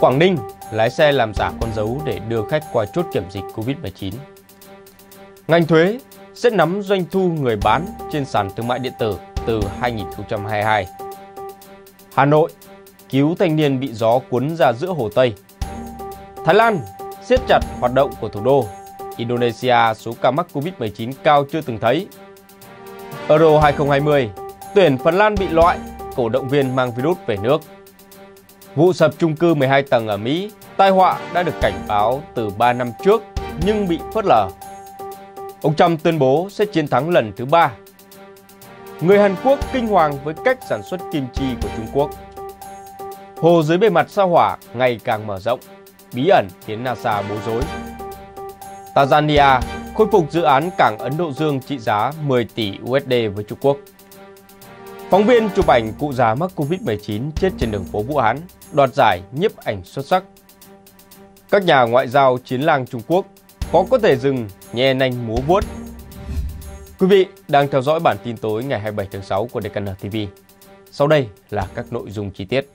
Quảng Ninh, lái xe làm giả con dấu để đưa khách qua chốt kiểm dịch Covid-19. Ngành thuế sẽ nắm doanh thu người bán trên sàn thương mại điện tử từ 2022. Hà Nội cứu thanh niên bị gió cuốn ra giữa Hồ Tây. Thái Lan siết chặt hoạt động của thủ đô. Indonesia số ca mắc Covid-19 cao chưa từng thấy. Euro 2020, tuyển Phần Lan bị loại, cổ động viên mang virus về nước. Vụ sập chung cư 12 tầng ở Mỹ, tai họa đã được cảnh báo từ 3 năm trước nhưng bị phớt lờ. Ông Trump tuyên bố sẽ chiến thắng lần thứ ba. Người Hàn Quốc kinh hoàng với cách sản xuất kim chi của Trung Quốc. Hồ dưới bề mặt sao hỏa ngày càng mở rộng, bí ẩn khiến NASA bối rối. Tanzania khôi phục dự án cảng Ấn Độ Dương trị giá 10 tỷ USD với Trung Quốc. Phóng viên chụp ảnh cụ già mắc Covid-19 chết trên đường phố Vũ Hán, đoạt giải nhiếp ảnh xuất sắc. Các nhà ngoại giao chiến lang Trung Quốc khó có thể dừng nhe nanh múa vuốt. Quý vị đang theo dõi bản tin tối ngày 27 tháng 6 của DKN TV. Sau đây là các nội dung chi tiết.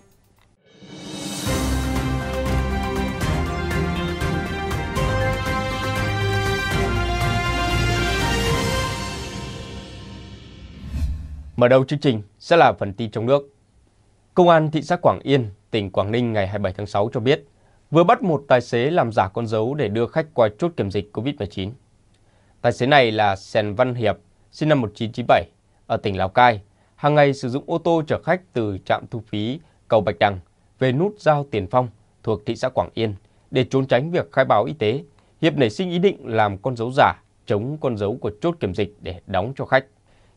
Mở đầu chương trình sẽ là phần tin trong nước. Công an thị xã Quảng Yên, tỉnh Quảng Ninh ngày 27 tháng 6 cho biết vừa bắt một tài xế làm giả con dấu để đưa khách qua chốt kiểm dịch COVID-19. Tài xế này là Sèn Văn Hiệp, sinh năm 1997, ở tỉnh Lào Cai, hàng ngày sử dụng ô tô chở khách từ trạm thu phí cầu Bạch Đằng về nút giao Tiền Phong thuộc thị xã Quảng Yên để trốn tránh việc khai báo y tế. Hiệp nảy sinh ý định làm con dấu giả chống con dấu của chốt kiểm dịch để đóng cho khách.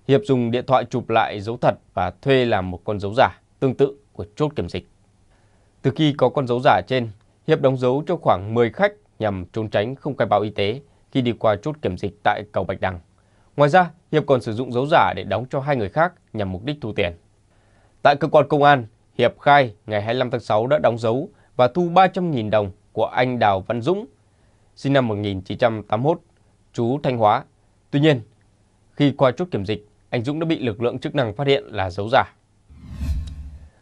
Hiệp dùng điện thoại chụp lại dấu thật và thuê làm một con dấu giả tương tự của chốt kiểm dịch. Từ khi có con dấu giả trên, Hiệp đóng dấu cho khoảng 10 khách nhằm trốn tránh không khai báo y tế khi đi qua chốt kiểm dịch tại cầu Bạch Đằng. Ngoài ra, Hiệp còn sử dụng dấu giả để đóng cho hai người khác nhằm mục đích thu tiền. Tại cơ quan công an, Hiệp khai ngày 25 tháng 6 đã đóng dấu và thu 300.000 đồng của anh Đào Văn Dũng, sinh năm 1981, chú Thanh Hóa. Tuy nhiên, khi qua chốt kiểm dịch, anh Dũng đã bị lực lượng chức năng phát hiện là dấu giả.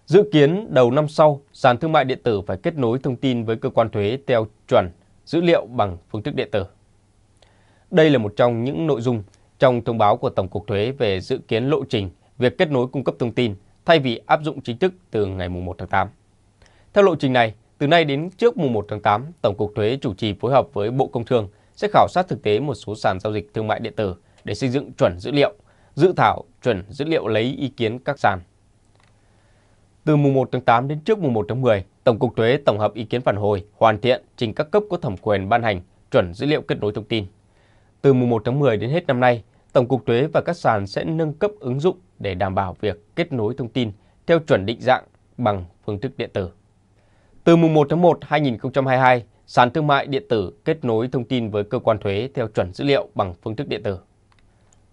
Dự kiến đầu năm sau, sàn thương mại điện tử phải kết nối thông tin với cơ quan thuế theo chuẩn dữ liệu bằng phương thức điện tử. Đây là một trong những nội dung trong thông báo của Tổng cục Thuế về dự kiến lộ trình việc kết nối cung cấp thông tin thay vì áp dụng chính thức từ ngày 1 tháng 8. Theo lộ trình này, từ nay đến trước mùng 1 tháng 8, Tổng cục Thuế chủ trì phối hợp với Bộ Công Thương sẽ khảo sát thực tế một số sàn giao dịch thương mại điện tử để xây dựng chuẩn dữ liệu dự thảo chuẩn dữ liệu lấy ý kiến các sàn. Từ mùng 1 tháng 8 đến trước mùng 1 tháng 10, Tổng cục Thuế tổng hợp ý kiến phản hồi, hoàn thiện trình các cấp có thẩm quyền ban hành chuẩn dữ liệu kết nối thông tin. Từ mùng 1 tháng 10 đến hết năm nay, Tổng cục Thuế và các sàn sẽ nâng cấp ứng dụng để đảm bảo việc kết nối thông tin theo chuẩn định dạng bằng phương thức điện tử. Từ mùng 1 tháng 1 2022, sàn thương mại điện tử kết nối thông tin với cơ quan thuế theo chuẩn dữ liệu bằng phương thức điện tử.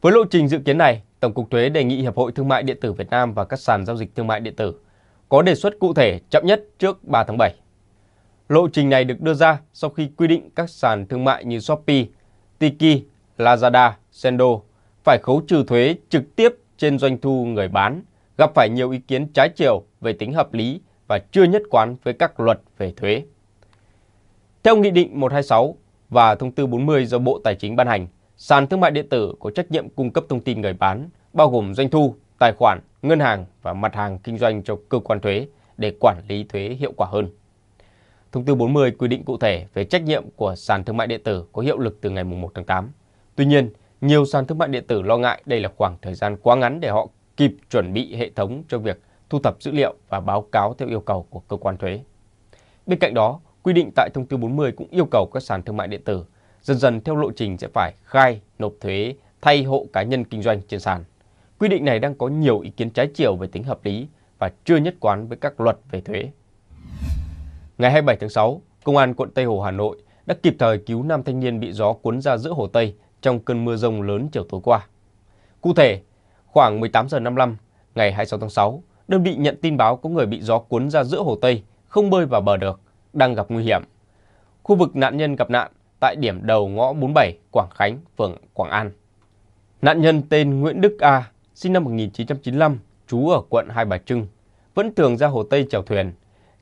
Với lộ trình dự kiến này, Tổng cục Thuế đề nghị Hiệp hội Thương mại Điện tử Việt Nam và các sàn giao dịch thương mại điện tử có đề xuất cụ thể chậm nhất trước 3 tháng 7. Lộ trình này được đưa ra sau khi quy định các sàn thương mại như Shopee, Tiki, Lazada, Sendo phải khấu trừ thuế trực tiếp trên doanh thu người bán, gặp phải nhiều ý kiến trái chiều về tính hợp lý và chưa nhất quán với các luật về thuế. Theo Nghị định 126 và Thông tư 40 do Bộ Tài chính ban hành, Sàn thương mại điện tử có trách nhiệm cung cấp thông tin người bán, bao gồm doanh thu, tài khoản, ngân hàng và mặt hàng kinh doanh cho cơ quan thuế để quản lý thuế hiệu quả hơn. Thông tư 40 quy định cụ thể về trách nhiệm của sàn thương mại điện tử có hiệu lực từ ngày 1 tháng 8. Tuy nhiên, nhiều sàn thương mại điện tử lo ngại đây là khoảng thời gian quá ngắn để họ kịp chuẩn bị hệ thống cho việc thu thập dữ liệu và báo cáo theo yêu cầu của cơ quan thuế. Bên cạnh đó, quy định tại thông tư 40 cũng yêu cầu các sàn thương mại điện tử dần dần theo lộ trình sẽ phải khai nộp thuế thay hộ cá nhân kinh doanh trên sàn. Quy định này đang có nhiều ý kiến trái chiều về tính hợp lý và chưa nhất quán với các luật về thuế. Ngày 27 tháng 6, Công an quận Tây Hồ Hà Nội đã kịp thời cứu nam thanh niên bị gió cuốn ra giữa Hồ Tây trong cơn mưa rông lớn chiều tối qua. Cụ thể, khoảng 18 giờ 55 ngày 26 tháng 6, đơn vị nhận tin báo có người bị gió cuốn ra giữa Hồ Tây, không bơi vào bờ được, đang gặp nguy hiểm. Khu vực nạn nhân gặp nạn tại điểm đầu ngõ 47 Quảng Khánh, phường Quảng An. Nạn nhân tên Nguyễn Đức A, sinh năm 1995, trú ở quận Hai Bà Trưng, vẫn thường ra hồ Tây chèo thuyền.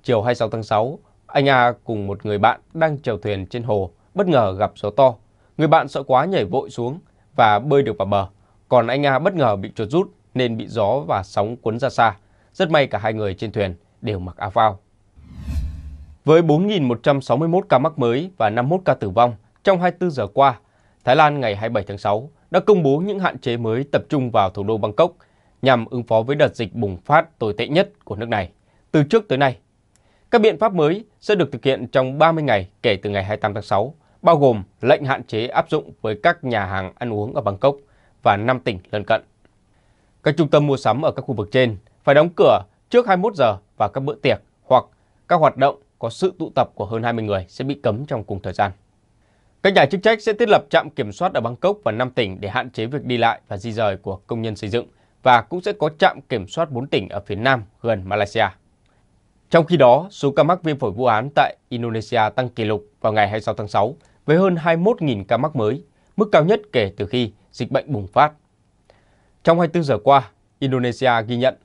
Chiều 26 tháng 6, anh A cùng một người bạn đang chèo thuyền trên hồ, bất ngờ gặp gió to. Người bạn sợ quá nhảy vội xuống và bơi được vào bờ, còn anh A bất ngờ bị chuột rút nên bị gió và sóng cuốn ra xa. Rất may cả hai người trên thuyền đều mặc áo phao. Với 4.161 ca mắc mới và 51 ca tử vong trong 24 giờ qua, Thái Lan ngày 27 tháng 6 đã công bố những hạn chế mới tập trung vào thủ đô Bangkok nhằm ứng phó với đợt dịch bùng phát tồi tệ nhất của nước này từ trước tới nay. Các biện pháp mới sẽ được thực hiện trong 30 ngày kể từ ngày 28 tháng 6, bao gồm lệnh hạn chế áp dụng với các nhà hàng ăn uống ở Bangkok và 5 tỉnh lân cận. Các trung tâm mua sắm ở các khu vực trên phải đóng cửa trước 21 giờ và các bữa tiệc hoặc các hoạt động có sự tụ tập của hơn 20 người sẽ bị cấm trong cùng thời gian. Các nhà chức trách sẽ thiết lập trạm kiểm soát ở Bangkok và 5 tỉnh để hạn chế việc đi lại và di rời của công nhân xây dựng và cũng sẽ có trạm kiểm soát 4 tỉnh ở phía nam gần Malaysia. Trong khi đó, số ca mắc viêm phổi vũ án tại Indonesia tăng kỷ lục vào ngày 26 tháng 6 với hơn 21.000 ca mắc mới, mức cao nhất kể từ khi dịch bệnh bùng phát. Trong 24 giờ qua, Indonesia ghi nhận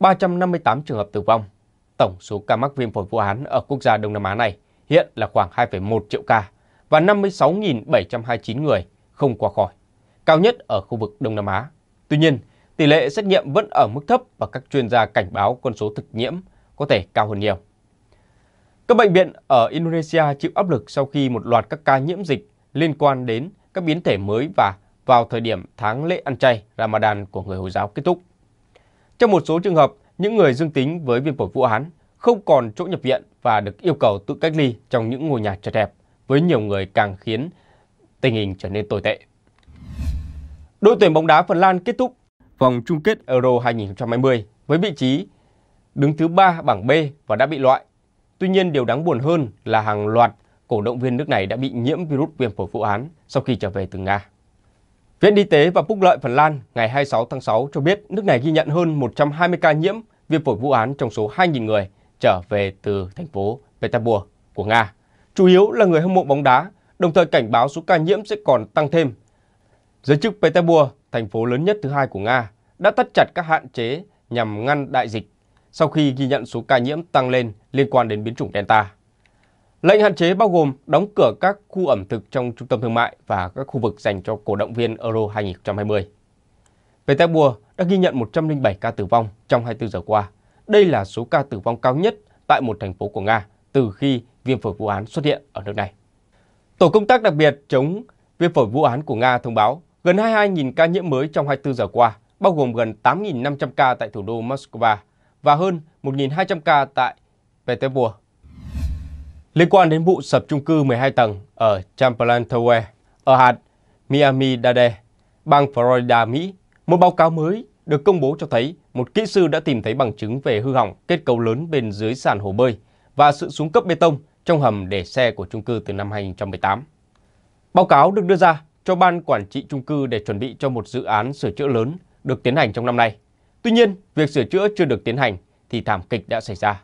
358 trường hợp tử vong tổng số ca mắc viêm phổi Vũ Hán ở quốc gia Đông Nam Á này hiện là khoảng 2,1 triệu ca và 56.729 người không qua khỏi, cao nhất ở khu vực Đông Nam Á. Tuy nhiên, tỷ lệ xét nghiệm vẫn ở mức thấp và các chuyên gia cảnh báo con số thực nhiễm có thể cao hơn nhiều. Các bệnh viện ở Indonesia chịu áp lực sau khi một loạt các ca nhiễm dịch liên quan đến các biến thể mới và vào thời điểm tháng lễ ăn chay Ramadan của người Hồi giáo kết thúc. Trong một số trường hợp, những người dương tính với viêm phổi Vũ Hán không còn chỗ nhập viện và được yêu cầu tự cách ly trong những ngôi nhà chật hẹp, với nhiều người càng khiến tình hình trở nên tồi tệ. Đội tuyển bóng đá Phần Lan kết thúc vòng chung kết Euro 2020 với vị trí đứng thứ 3 bảng B và đã bị loại. Tuy nhiên, điều đáng buồn hơn là hàng loạt cổ động viên nước này đã bị nhiễm virus viêm phổi Vũ Hán sau khi trở về từ Nga. Viện Y tế và Phúc lợi Phần Lan ngày 26 tháng 6 cho biết nước này ghi nhận hơn 120 ca nhiễm viêm phổi vũ án trong số 2.000 người trở về từ thành phố Petersburg của Nga, chủ yếu là người hâm mộ bóng đá, đồng thời cảnh báo số ca nhiễm sẽ còn tăng thêm. Giới chức Petersburg, thành phố lớn nhất thứ hai của Nga, đã tắt chặt các hạn chế nhằm ngăn đại dịch sau khi ghi nhận số ca nhiễm tăng lên liên quan đến biến chủng Delta. Lệnh hạn chế bao gồm đóng cửa các khu ẩm thực trong trung tâm thương mại và các khu vực dành cho cổ động viên Euro 2020. Petersburg đã ghi nhận 107 ca tử vong trong 24 giờ qua. Đây là số ca tử vong cao nhất tại một thành phố của Nga từ khi viêm phổi vũ án xuất hiện ở nước này. Tổ công tác đặc biệt chống viêm phổi vũ án của Nga thông báo gần 22.000 ca nhiễm mới trong 24 giờ qua, bao gồm gần 8.500 ca tại thủ đô Moscow và hơn 1.200 ca tại Petersburg. Liên quan đến vụ sập chung cư 12 tầng ở Chamberlain Tower ở hạt Miami Dade, bang Florida, Mỹ, một báo cáo mới được công bố cho thấy một kỹ sư đã tìm thấy bằng chứng về hư hỏng kết cấu lớn bên dưới sàn hồ bơi và sự xuống cấp bê tông trong hầm để xe của chung cư từ năm 2018. Báo cáo được đưa ra cho ban quản trị chung cư để chuẩn bị cho một dự án sửa chữa lớn được tiến hành trong năm nay. Tuy nhiên, việc sửa chữa chưa được tiến hành thì thảm kịch đã xảy ra.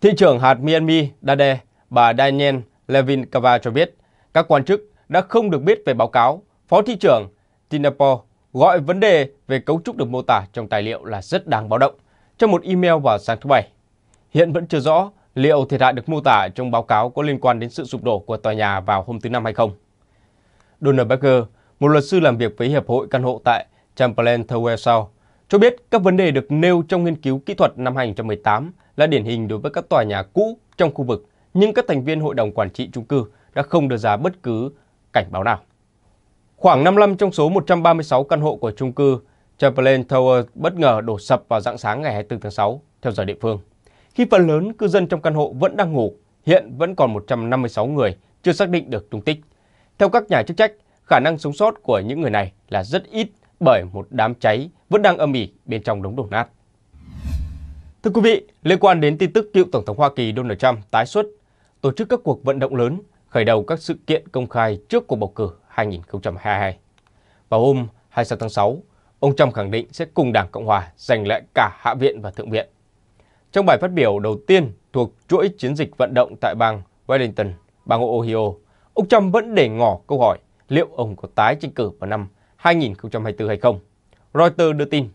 Thị trưởng hạt Miami Dade bà Daniel Levinkova cho biết các quan chức đã không được biết về báo cáo. Phó thị trưởng Tinapo gọi vấn đề về cấu trúc được mô tả trong tài liệu là rất đáng báo động trong một email vào sáng thứ Bảy. Hiện vẫn chưa rõ liệu thiệt hại được mô tả trong báo cáo có liên quan đến sự sụp đổ của tòa nhà vào hôm thứ Năm hay không. Donald Becker, một luật sư làm việc với Hiệp hội Căn hộ tại Champlain Tower South, cho biết các vấn đề được nêu trong nghiên cứu kỹ thuật năm 2018 là điển hình đối với các tòa nhà cũ trong khu vực nhưng các thành viên hội đồng quản trị chung cư đã không đưa ra bất cứ cảnh báo nào. Khoảng 55 trong số 136 căn hộ của chung cư Chamberlain Tower bất ngờ đổ sập vào dạng sáng ngày 24 tháng 6 theo giờ địa phương. Khi phần lớn cư dân trong căn hộ vẫn đang ngủ, hiện vẫn còn 156 người chưa xác định được tung tích. Theo các nhà chức trách, khả năng sống sót của những người này là rất ít bởi một đám cháy vẫn đang âm ỉ bên trong đống đổ nát. Thưa quý vị, liên quan đến tin tức cựu Tổng thống Hoa Kỳ Donald Trump tái xuất tổ chức các cuộc vận động lớn, khởi đầu các sự kiện công khai trước cuộc bầu cử 2022. Vào hôm 26 tháng 6, ông Trump khẳng định sẽ cùng Đảng Cộng Hòa giành lại cả Hạ viện và Thượng viện. Trong bài phát biểu đầu tiên thuộc chuỗi chiến dịch vận động tại bang Wellington, bang Ohio, ông Trump vẫn để ngỏ câu hỏi liệu ông có tái tranh cử vào năm 2024 hay không. Reuters đưa tin.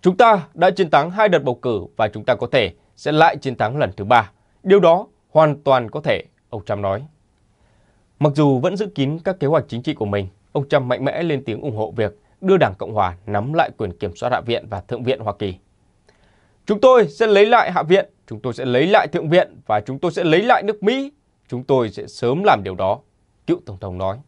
Chúng ta đã chiến thắng hai đợt bầu cử và chúng ta có thể sẽ lại chiến thắng lần thứ ba. Điều đó Hoàn toàn có thể, ông Trump nói. Mặc dù vẫn giữ kín các kế hoạch chính trị của mình, ông Trump mạnh mẽ lên tiếng ủng hộ việc đưa Đảng Cộng Hòa nắm lại quyền kiểm soát Hạ viện và Thượng viện Hoa Kỳ. Chúng tôi sẽ lấy lại Hạ viện, chúng tôi sẽ lấy lại Thượng viện và chúng tôi sẽ lấy lại nước Mỹ. Chúng tôi sẽ sớm làm điều đó, cựu Tổng thống nói.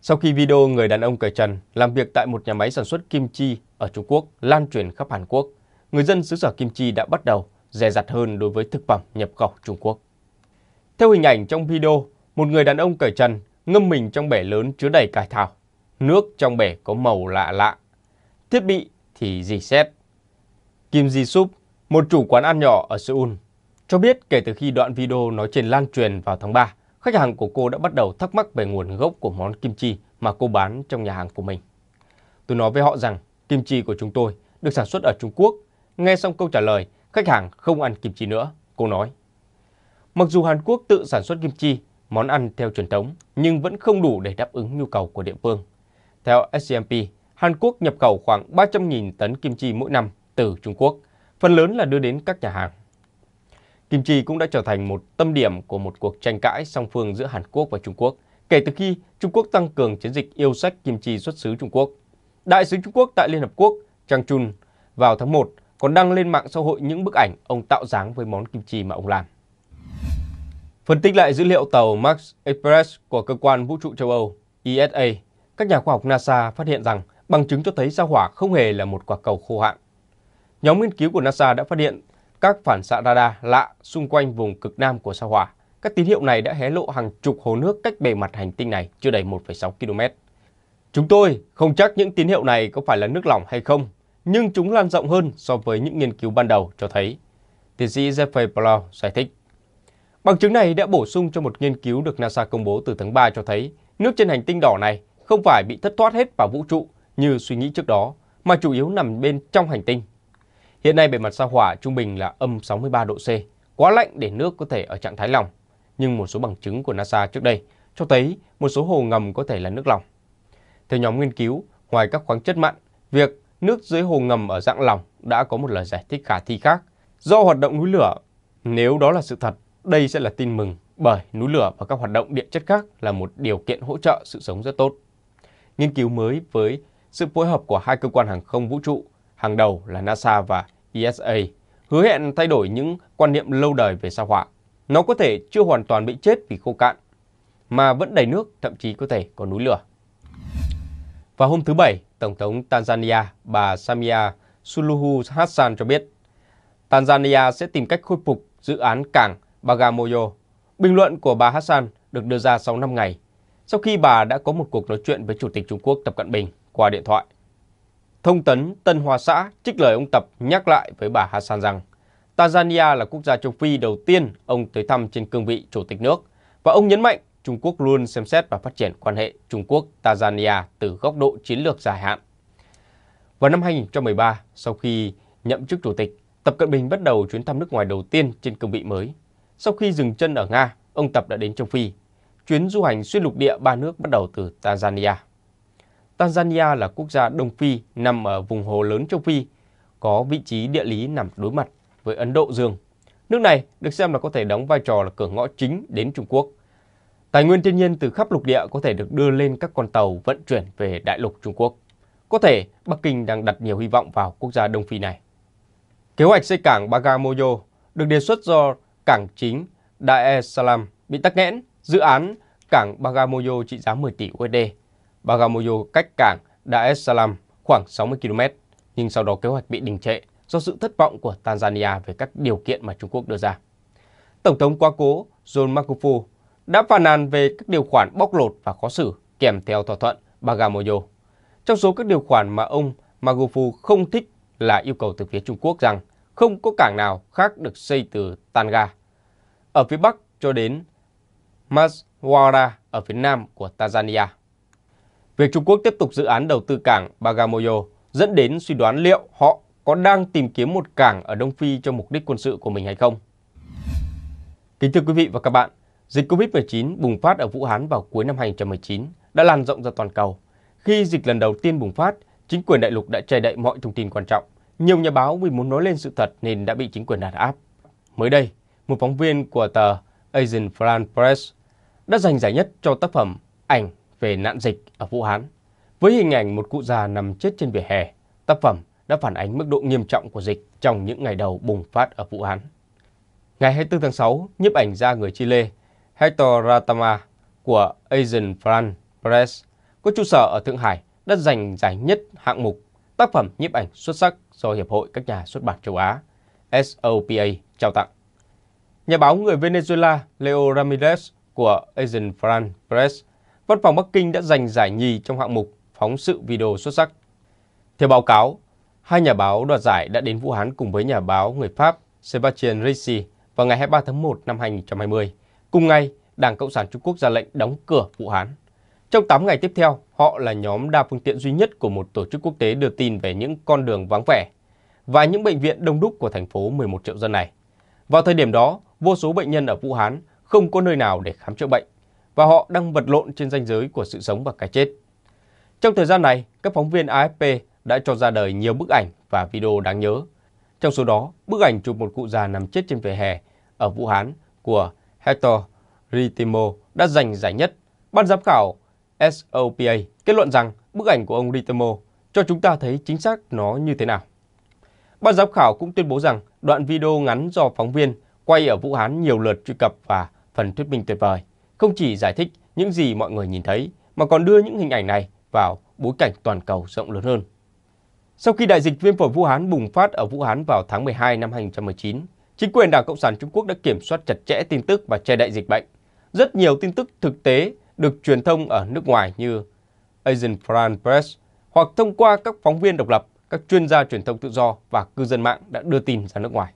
Sau khi video người đàn ông cởi trần làm việc tại một nhà máy sản xuất kim chi ở Trung Quốc lan truyền khắp Hàn Quốc, người dân xứ sở kim chi đã bắt đầu dè dặt hơn đối với thực phẩm nhập khẩu Trung Quốc. Theo hình ảnh trong video, một người đàn ông cởi trần ngâm mình trong bể lớn chứa đầy cải thảo. Nước trong bể có màu lạ lạ. Thiết bị thì dì xét. Kim Ji Sup, một chủ quán ăn nhỏ ở Seoul, cho biết kể từ khi đoạn video nói trên lan truyền vào tháng 3, khách hàng của cô đã bắt đầu thắc mắc về nguồn gốc của món kim chi mà cô bán trong nhà hàng của mình. Tôi nói với họ rằng kim chi của chúng tôi được sản xuất ở Trung Quốc. Nghe xong câu trả lời, khách hàng không ăn kim chi nữa, cô nói. Mặc dù Hàn Quốc tự sản xuất kim chi, món ăn theo truyền thống, nhưng vẫn không đủ để đáp ứng nhu cầu của địa phương. Theo SCMP, Hàn Quốc nhập khẩu khoảng 300.000 tấn kim chi mỗi năm từ Trung Quốc, phần lớn là đưa đến các nhà hàng. Kim chi cũng đã trở thành một tâm điểm của một cuộc tranh cãi song phương giữa Hàn Quốc và Trung Quốc kể từ khi Trung Quốc tăng cường chiến dịch yêu sách kim chi xuất xứ Trung Quốc. Đại sứ Trung Quốc tại Liên Hợp Quốc Trang Chun vào tháng 1 còn đăng lên mạng xã hội những bức ảnh ông tạo dáng với món kim chi mà ông làm. Phân tích lại dữ liệu tàu Max Express của cơ quan vũ trụ châu Âu ESA, các nhà khoa học NASA phát hiện rằng bằng chứng cho thấy sao hỏa không hề là một quả cầu khô hạn. Nhóm nghiên cứu của NASA đã phát hiện các phản xạ radar lạ xung quanh vùng cực nam của sao hỏa. Các tín hiệu này đã hé lộ hàng chục hồ nước cách bề mặt hành tinh này chưa đầy 1,6 km. Chúng tôi không chắc những tín hiệu này có phải là nước lỏng hay không, nhưng chúng lan rộng hơn so với những nghiên cứu ban đầu cho thấy. Tiến sĩ Jeffrey Plow giải thích. Bằng chứng này đã bổ sung cho một nghiên cứu được NASA công bố từ tháng 3 cho thấy nước trên hành tinh đỏ này không phải bị thất thoát hết vào vũ trụ như suy nghĩ trước đó, mà chủ yếu nằm bên trong hành tinh. Hiện nay bề mặt sao hỏa trung bình là âm 63 độ C, quá lạnh để nước có thể ở trạng thái lỏng. Nhưng một số bằng chứng của NASA trước đây cho thấy một số hồ ngầm có thể là nước lỏng. Theo nhóm nghiên cứu, ngoài các khoáng chất mặn, việc nước dưới hồ ngầm ở dạng lỏng đã có một lời giải thích khả thi khác do hoạt động núi lửa. Nếu đó là sự thật, đây sẽ là tin mừng bởi núi lửa và các hoạt động địa chất khác là một điều kiện hỗ trợ sự sống rất tốt. Nghiên cứu mới với sự phối hợp của hai cơ quan hàng không vũ trụ, hàng đầu là NASA và ESA, hứa hẹn thay đổi những quan niệm lâu đời về sao hỏa. Nó có thể chưa hoàn toàn bị chết vì khô cạn, mà vẫn đầy nước, thậm chí có thể có núi lửa. Vào hôm thứ Bảy, Tổng thống Tanzania bà Samia Suluhu Hassan cho biết Tanzania sẽ tìm cách khôi phục dự án cảng Bagamoyo. Bình luận của bà Hassan được đưa ra sau 5 ngày, sau khi bà đã có một cuộc nói chuyện với Chủ tịch Trung Quốc Tập Cận Bình qua điện thoại. Thông tấn Tân Hoa Xã trích lời ông Tập nhắc lại với bà Hassan rằng Tanzania là quốc gia châu Phi đầu tiên ông tới thăm trên cương vị Chủ tịch nước và ông nhấn mạnh Trung Quốc luôn xem xét và phát triển quan hệ Trung Quốc-Tanzania từ góc độ chiến lược dài hạn. Vào năm 2013, sau khi nhậm chức chủ tịch, Tập Cận Bình bắt đầu chuyến thăm nước ngoài đầu tiên trên cương vị mới. Sau khi dừng chân ở Nga, ông Tập đã đến châu Phi. Chuyến du hành xuyên lục địa ba nước bắt đầu từ Tanzania. Tanzania là quốc gia Đông Phi nằm ở vùng hồ lớn châu Phi, có vị trí địa lý nằm đối mặt với Ấn Độ Dương. Nước này được xem là có thể đóng vai trò là cửa ngõ chính đến Trung Quốc – Tài nguyên thiên nhiên từ khắp lục địa có thể được đưa lên các con tàu vận chuyển về đại lục Trung Quốc. Có thể Bắc Kinh đang đặt nhiều hy vọng vào quốc gia Đông Phi này. Kế hoạch xây cảng Bagamoyo được đề xuất do cảng chính Dar es Salaam bị tắc nghẽn, dự án cảng Bagamoyo trị giá 10 tỷ USD. Bagamoyo cách cảng Dar es Salaam khoảng 60 km, nhưng sau đó kế hoạch bị đình trệ do sự thất vọng của Tanzania về các điều kiện mà Trung Quốc đưa ra. Tổng thống quá cố John Magufuli đã phàn nàn về các điều khoản bóc lột và khó xử kèm theo thỏa thuận Bagamoyo. Trong số các điều khoản mà ông Magufu không thích là yêu cầu từ phía Trung Quốc rằng không có cảng nào khác được xây từ Tanga ở phía bắc cho đến Maswara ở phía nam của Tanzania. Việc Trung Quốc tiếp tục dự án đầu tư cảng Bagamoyo dẫn đến suy đoán liệu họ có đang tìm kiếm một cảng ở Đông Phi cho mục đích quân sự của mình hay không. Kính thưa quý vị và các bạn, Dịch COVID-19 bùng phát ở Vũ Hán vào cuối năm 2019 đã lan rộng ra toàn cầu. Khi dịch lần đầu tiên bùng phát, chính quyền đại lục đã che đậy mọi thông tin quan trọng. Nhiều nhà báo vì muốn nói lên sự thật nên đã bị chính quyền đàn áp. Mới đây, một phóng viên của tờ Asian France Press đã giành giải nhất cho tác phẩm Ảnh về nạn dịch ở Vũ Hán. Với hình ảnh một cụ già nằm chết trên vỉa hè, tác phẩm đã phản ánh mức độ nghiêm trọng của dịch trong những ngày đầu bùng phát ở Vũ Hán. Ngày 24 tháng 6, nhiếp ảnh gia người Chile Hector Ratama của Asian Fran Press có trụ sở ở Thượng Hải đã giành giải nhất hạng mục tác phẩm nhiếp ảnh xuất sắc do Hiệp hội các nhà xuất bản châu Á SOPA trao tặng. Nhà báo người Venezuela Leo Ramirez của Asian Fran Press, văn phòng Bắc Kinh đã giành giải nhì trong hạng mục phóng sự video xuất sắc. Theo báo cáo, hai nhà báo đoạt giải đã đến Vũ Hán cùng với nhà báo người Pháp Sebastian Ricci vào ngày 23 tháng 1 năm 2020 Cùng ngày, Đảng Cộng sản Trung Quốc ra lệnh đóng cửa Vũ Hán. Trong 8 ngày tiếp theo, họ là nhóm đa phương tiện duy nhất của một tổ chức quốc tế đưa tin về những con đường vắng vẻ và những bệnh viện đông đúc của thành phố 11 triệu dân này. Vào thời điểm đó, vô số bệnh nhân ở Vũ Hán không có nơi nào để khám chữa bệnh và họ đang vật lộn trên ranh giới của sự sống và cái chết. Trong thời gian này, các phóng viên AFP đã cho ra đời nhiều bức ảnh và video đáng nhớ. Trong số đó, bức ảnh chụp một cụ già nằm chết trên vỉa hè ở Vũ Hán của Hector Ritimo đã giành giải nhất, ban giám khảo SOPA kết luận rằng bức ảnh của ông Ritimo cho chúng ta thấy chính xác nó như thế nào. Ban giám khảo cũng tuyên bố rằng đoạn video ngắn do phóng viên quay ở Vũ Hán nhiều lượt truy cập và phần thuyết minh tuyệt vời, không chỉ giải thích những gì mọi người nhìn thấy mà còn đưa những hình ảnh này vào bối cảnh toàn cầu rộng lớn hơn. Sau khi đại dịch viêm phổi Vũ Hán bùng phát ở Vũ Hán vào tháng 12 năm 2019, Chính quyền Đảng Cộng sản Trung Quốc đã kiểm soát chặt chẽ tin tức và che đậy dịch bệnh. Rất nhiều tin tức thực tế được truyền thông ở nước ngoài như Asian Foreign Press hoặc thông qua các phóng viên độc lập, các chuyên gia truyền thông tự do và cư dân mạng đã đưa tin ra nước ngoài.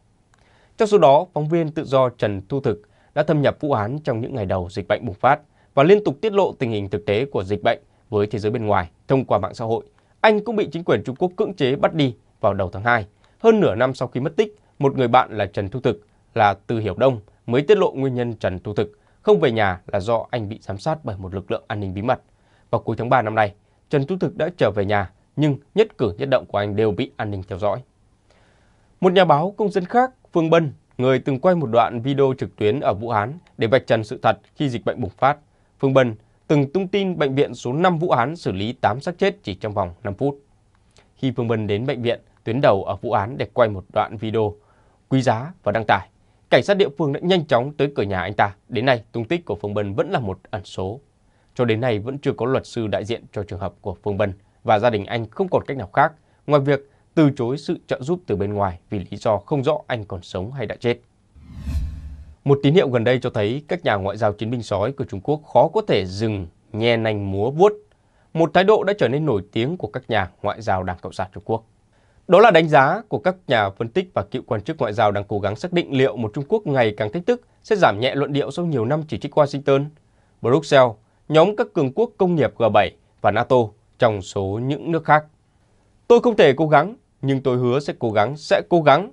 Trong số đó, phóng viên tự do Trần Thu Thực đã thâm nhập vụ án trong những ngày đầu dịch bệnh bùng phát và liên tục tiết lộ tình hình thực tế của dịch bệnh với thế giới bên ngoài thông qua mạng xã hội. Anh cũng bị chính quyền Trung Quốc cưỡng chế bắt đi vào đầu tháng 2, hơn nửa năm sau khi mất tích một người bạn là Trần Thu Thực là Từ Hiểu Đông mới tiết lộ nguyên nhân Trần Thu Thực không về nhà là do anh bị giám sát bởi một lực lượng an ninh bí mật. Vào cuối tháng 3 năm nay, Trần Thu Thực đã trở về nhà nhưng nhất cử nhất động của anh đều bị an ninh theo dõi. Một nhà báo công dân khác, Phương Bân, người từng quay một đoạn video trực tuyến ở Vũ Hán để vạch trần sự thật khi dịch bệnh bùng phát. Phương Bân từng tung tin bệnh viện số 5 Vũ Hán xử lý 8 xác chết chỉ trong vòng 5 phút. Khi Phương Bân đến bệnh viện tuyến đầu ở Vũ Hán để quay một đoạn video, quý giá và đăng tải. Cảnh sát địa phương đã nhanh chóng tới cửa nhà anh ta. Đến nay, tung tích của Phương Bân vẫn là một ẩn số. Cho đến nay vẫn chưa có luật sư đại diện cho trường hợp của Phương Bân và gia đình anh không còn cách nào khác ngoài việc từ chối sự trợ giúp từ bên ngoài vì lý do không rõ anh còn sống hay đã chết. Một tín hiệu gần đây cho thấy các nhà ngoại giao chiến binh sói của Trung Quốc khó có thể dừng nhe nành múa vuốt. Một thái độ đã trở nên nổi tiếng của các nhà ngoại giao Đảng Cộng sản Trung Quốc. Đó là đánh giá của các nhà phân tích và cựu quan chức ngoại giao đang cố gắng xác định liệu một Trung Quốc ngày càng thách thức sẽ giảm nhẹ luận điệu sau nhiều năm chỉ trích Washington. Brussels, nhóm các cường quốc công nghiệp G7 và NATO trong số những nước khác. Tôi không thể cố gắng, nhưng tôi hứa sẽ cố gắng, sẽ cố gắng.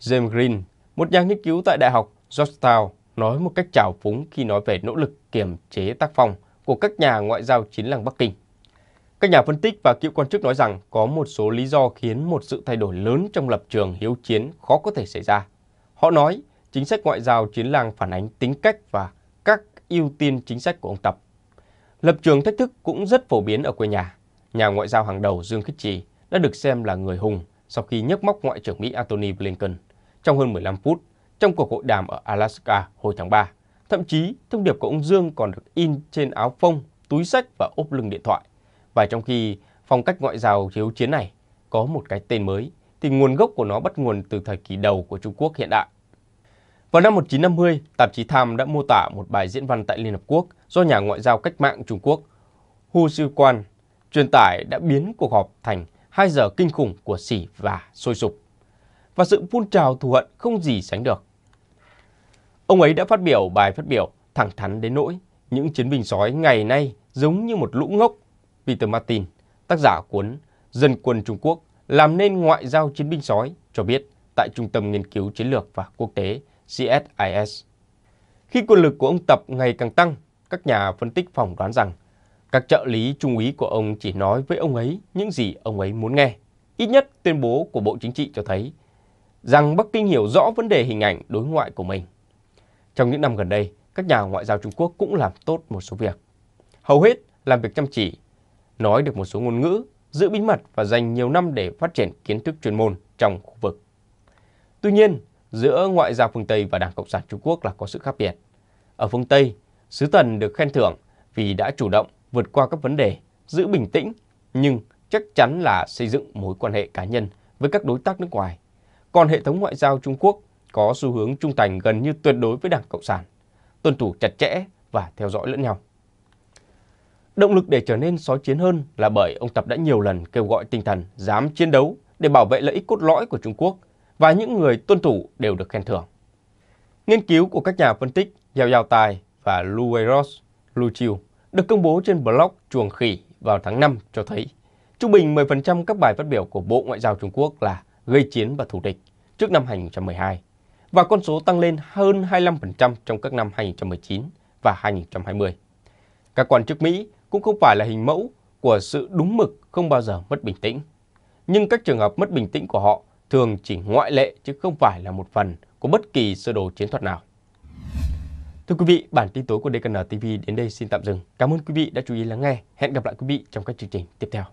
James Green, một nhà nghiên cứu tại Đại học Georgetown, nói một cách trào phúng khi nói về nỗ lực kiềm chế tác phong của các nhà ngoại giao chiến làng Bắc Kinh. Các nhà phân tích và cựu quan chức nói rằng có một số lý do khiến một sự thay đổi lớn trong lập trường hiếu chiến khó có thể xảy ra. Họ nói chính sách ngoại giao chiến làng phản ánh tính cách và các ưu tiên chính sách của ông Tập. Lập trường thách thức cũng rất phổ biến ở quê nhà. Nhà ngoại giao hàng đầu Dương Khích Trì đã được xem là người hùng sau khi nhấc móc Ngoại trưởng Mỹ Antony Blinken trong hơn 15 phút trong cuộc hội đàm ở Alaska hồi tháng 3. Thậm chí, thông điệp của ông Dương còn được in trên áo phông, túi sách và ốp lưng điện thoại. Và trong khi phong cách ngoại giao hiếu chiến này có một cái tên mới, thì nguồn gốc của nó bắt nguồn từ thời kỳ đầu của Trung Quốc hiện đại. Vào năm 1950, tạp chí tham đã mô tả một bài diễn văn tại Liên Hợp Quốc do nhà ngoại giao cách mạng Trung Quốc Hu Quan truyền tải đã biến cuộc họp thành hai giờ kinh khủng của sỉ và sôi sục và sự phun trào thù hận không gì sánh được. Ông ấy đã phát biểu bài phát biểu thẳng thắn đến nỗi những chiến binh sói ngày nay giống như một lũ ngốc Peter Martin, tác giả cuốn Dân quân Trung Quốc làm nên ngoại giao chiến binh sói cho biết tại Trung tâm Nghiên cứu Chiến lược và Quốc tế CSIS. Khi quân lực của ông Tập ngày càng tăng, các nhà phân tích phỏng đoán rằng các trợ lý trung úy của ông chỉ nói với ông ấy những gì ông ấy muốn nghe. Ít nhất tuyên bố của Bộ Chính trị cho thấy rằng Bắc Kinh hiểu rõ vấn đề hình ảnh đối ngoại của mình. Trong những năm gần đây, các nhà ngoại giao Trung Quốc cũng làm tốt một số việc. Hầu hết làm việc chăm chỉ nói được một số ngôn ngữ, giữ bí mật và dành nhiều năm để phát triển kiến thức chuyên môn trong khu vực. Tuy nhiên, giữa ngoại giao phương Tây và Đảng Cộng sản Trung Quốc là có sự khác biệt. Ở phương Tây, Sứ Tần được khen thưởng vì đã chủ động vượt qua các vấn đề, giữ bình tĩnh, nhưng chắc chắn là xây dựng mối quan hệ cá nhân với các đối tác nước ngoài. Còn hệ thống ngoại giao Trung Quốc có xu hướng trung thành gần như tuyệt đối với Đảng Cộng sản, tuân thủ chặt chẽ và theo dõi lẫn nhau. Động lực để trở nên sói chiến hơn là bởi ông Tập đã nhiều lần kêu gọi tinh thần dám chiến đấu để bảo vệ lợi ích cốt lõi của Trung Quốc và những người tuân thủ đều được khen thưởng. Nghiên cứu của các nhà phân tích Yao Yao Tai và Lu Lu Luchiu được công bố trên blog Chuồng Khỉ vào tháng 5 cho thấy trung bình 10% các bài phát biểu của Bộ Ngoại giao Trung Quốc là gây chiến và thù địch trước năm 2012 và con số tăng lên hơn 25% trong các năm 2019 và 2020. Các quan chức Mỹ cũng không phải là hình mẫu của sự đúng mực không bao giờ mất bình tĩnh. Nhưng các trường hợp mất bình tĩnh của họ thường chỉ ngoại lệ chứ không phải là một phần của bất kỳ sơ đồ chiến thuật nào. Thưa quý vị, bản tin tối của DKN TV đến đây xin tạm dừng. Cảm ơn quý vị đã chú ý lắng nghe. Hẹn gặp lại quý vị trong các chương trình tiếp theo.